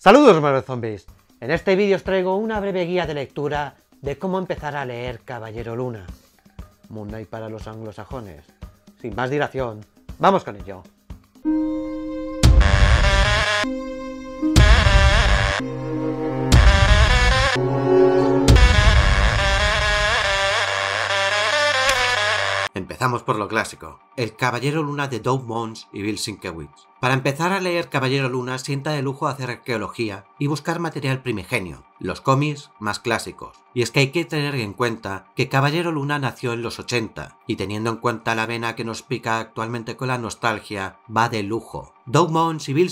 Saludos malos zombies, en este vídeo os traigo una breve guía de lectura de cómo empezar a leer Caballero Luna, Moon para los anglosajones. Sin más dilación, ¡vamos con ello! Empezamos por lo clásico, El Caballero Luna de Doug Mons y Bill Sienkiewicz. Para empezar a leer Caballero Luna sienta de lujo hacer arqueología y buscar material primigenio, los cómics más clásicos. Y es que hay que tener en cuenta que Caballero Luna nació en los 80 y teniendo en cuenta la vena que nos pica actualmente con la nostalgia, va de lujo. Doug Mons y Bill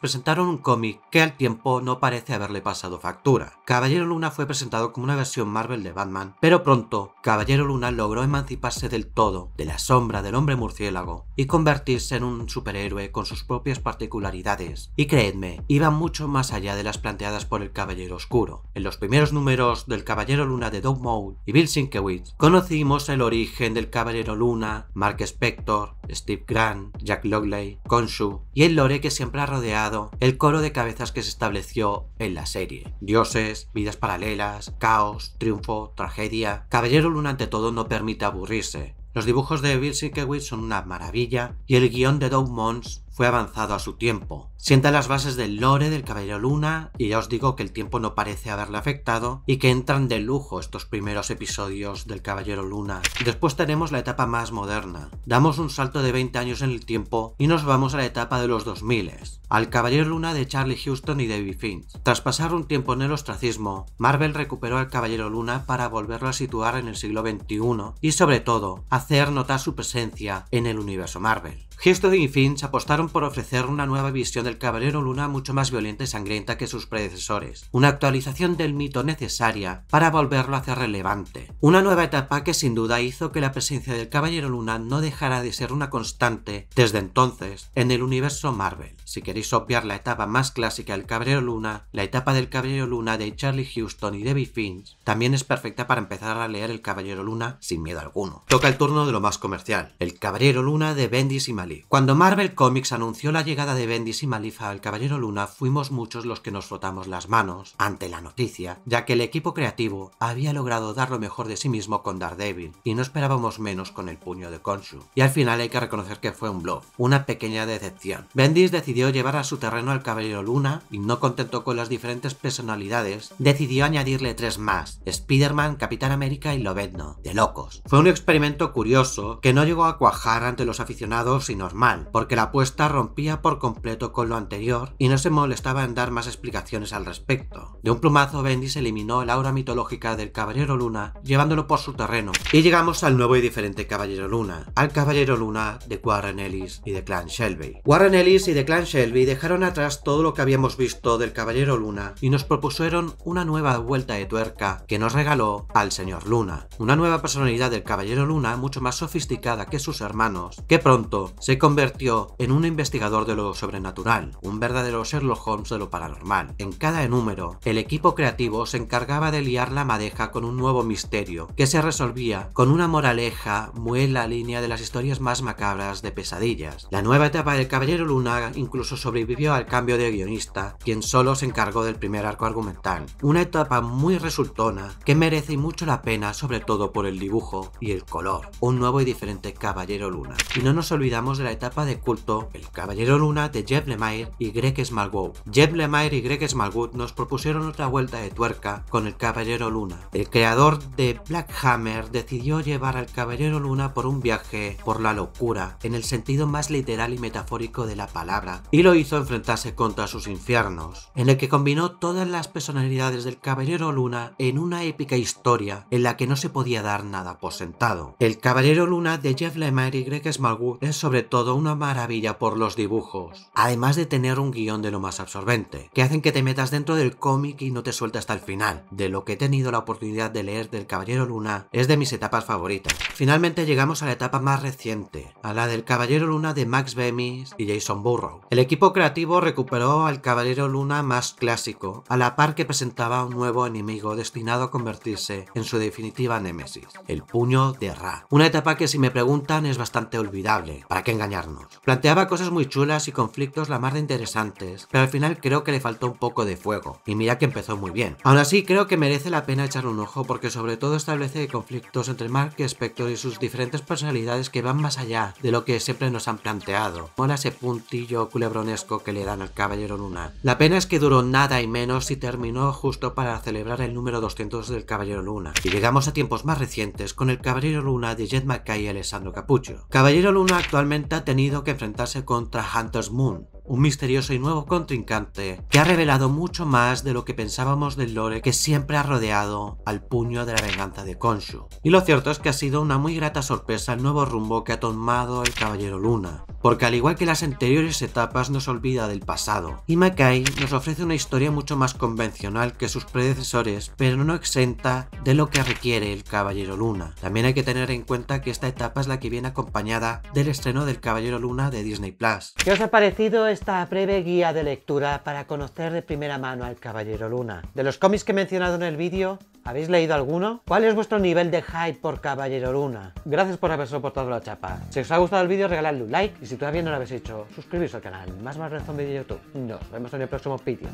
presentaron un cómic que al tiempo no parece haberle pasado factura. Caballero Luna fue presentado como una versión Marvel de Batman, pero pronto Caballero Luna logró emanciparse del todo de la sombra del hombre murciélago y convertirse en un superhéroe con su propias particularidades, y creedme, iba mucho más allá de las planteadas por el Caballero Oscuro. En los primeros números del Caballero Luna de Doug Mould y Bill Sienkiewicz, conocimos el origen del Caballero Luna, Mark Spector, Steve Grant, Jack Logley, Konshu y el lore que siempre ha rodeado el coro de cabezas que se estableció en la serie. Dioses, vidas paralelas, caos, triunfo, tragedia. Caballero Luna ante todo no permite aburrirse, los dibujos de Bill Sienkiewicz son una maravilla y el guión de Doug Mons fue avanzado a su tiempo. Sienta las bases del lore del Caballero Luna y ya os digo que el tiempo no parece haberle afectado y que entran de lujo estos primeros episodios del Caballero Luna. Después tenemos la etapa más moderna. Damos un salto de 20 años en el tiempo y nos vamos a la etapa de los 2000, al Caballero Luna de Charlie Houston y David Finch. Tras pasar un tiempo en el ostracismo, Marvel recuperó al Caballero Luna para volverlo a situar en el siglo XXI y sobre todo hacer notar su presencia en el universo Marvel. Gesto y Finch apostaron por ofrecer una nueva visión del Caballero Luna mucho más violenta y sangrienta que sus predecesores, una actualización del mito necesaria para volverlo a hacer relevante, una nueva etapa que sin duda hizo que la presencia del Caballero Luna no dejara de ser una constante desde entonces en el universo Marvel. Si queréis obviar la etapa más clásica del Caballero Luna, la etapa del Caballero Luna de Charlie Houston y David Finch también es perfecta para empezar a leer el Caballero Luna sin miedo alguno. Toca el turno de lo más comercial, el Caballero Luna de Bendis y cuando Marvel Comics anunció la llegada de Bendis y Malifa al Caballero Luna, fuimos muchos los que nos frotamos las manos ante la noticia, ya que el equipo creativo había logrado dar lo mejor de sí mismo con Daredevil, y no esperábamos menos con el puño de Konshu. Y al final hay que reconocer que fue un bluff, una pequeña decepción. Bendis decidió llevar a su terreno al Caballero Luna, y no contento con las diferentes personalidades, decidió añadirle tres más, Spider-Man, Capitán América y Lobezno, de locos. Fue un experimento curioso que no llegó a cuajar ante los aficionados y normal, porque la apuesta rompía por completo con lo anterior y no se molestaba en dar más explicaciones al respecto. De un plumazo se eliminó el aura mitológica del Caballero Luna, llevándolo por su terreno. Y llegamos al nuevo y diferente Caballero Luna, al Caballero Luna de Warren Ellis y de Clan Shelby. Warren Ellis y de Clan Shelby dejaron atrás todo lo que habíamos visto del Caballero Luna y nos propusieron una nueva vuelta de tuerca que nos regaló al señor Luna. Una nueva personalidad del Caballero Luna mucho más sofisticada que sus hermanos, que pronto se convirtió en un investigador de lo sobrenatural, un verdadero Sherlock Holmes de lo paranormal. En cada número, el equipo creativo se encargaba de liar la madeja con un nuevo misterio, que se resolvía con una moraleja muy en la línea de las historias más macabras de pesadillas. La nueva etapa del Caballero Luna incluso sobrevivió al cambio de guionista, quien solo se encargó del primer arco argumental. Una etapa muy resultona que merece mucho la pena, sobre todo por el dibujo y el color. Un nuevo y diferente Caballero Luna. Y no nos olvidamos de la etapa de culto El Caballero Luna de Jeff Lemire y Greg Smallwood. Jeff Lemire y Greg Smallwood nos propusieron otra vuelta de tuerca con El Caballero Luna. El creador de Black Hammer decidió llevar al Caballero Luna por un viaje por la locura, en el sentido más literal y metafórico de la palabra, y lo hizo enfrentarse contra sus infiernos, en el que combinó todas las personalidades del Caballero Luna en una épica historia en la que no se podía dar nada por sentado. El Caballero Luna de Jeff Lemire y Greg Smallwood es sobre todo una maravilla por los dibujos, además de tener un guión de lo más absorbente, que hacen que te metas dentro del cómic y no te suelta hasta el final. De lo que he tenido la oportunidad de leer del Caballero Luna, es de mis etapas favoritas. Finalmente llegamos a la etapa más reciente, a la del Caballero Luna de Max Bemis y Jason Burrow. El equipo creativo recuperó al Caballero Luna más clásico, a la par que presentaba un nuevo enemigo destinado a convertirse en su definitiva némesis, el Puño de Ra. Una etapa que si me preguntan es bastante olvidable. ¿Para que engañarnos. Planteaba cosas muy chulas y conflictos la más de interesantes, pero al final creo que le faltó un poco de fuego, y mira que empezó muy bien. Aún así, creo que merece la pena echar un ojo porque sobre todo establece conflictos entre Mark y Spector y sus diferentes personalidades que van más allá de lo que siempre nos han planteado. Mola ese puntillo culebronesco que le dan al Caballero Luna. La pena es que duró nada y menos y terminó justo para celebrar el número 200 del Caballero Luna. Y llegamos a tiempos más recientes con el Caballero Luna de Jet McKay y Alessandro Capucho. Caballero Luna actualmente ha tenido que enfrentarse contra Hunter's Moon, un misterioso y nuevo contrincante que ha revelado mucho más de lo que pensábamos del lore que siempre ha rodeado al puño de la venganza de Konshu. Y lo cierto es que ha sido una muy grata sorpresa el nuevo rumbo que ha tomado el Caballero Luna, porque al igual que las anteriores etapas nos olvida del pasado, y Makai nos ofrece una historia mucho más convencional que sus predecesores, pero no exenta de lo que requiere el Caballero Luna. También hay que tener en cuenta que esta etapa es la que viene acompañada del estreno del Caballero Luna de Disney Plus. ¿Qué os ha parecido esta breve guía de lectura para conocer de primera mano al Caballero Luna. De los cómics que he mencionado en el vídeo, ¿habéis leído alguno? ¿Cuál es vuestro nivel de hype por Caballero Luna? Gracias por haber soportado la chapa. Si os ha gustado el vídeo, regaladle un like y si todavía no lo habéis hecho, suscribiros al canal. Más más razón de YouTube. Nos vemos en el próximo vídeo.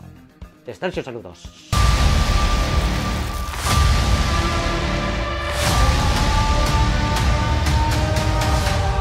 Estrecho saludos.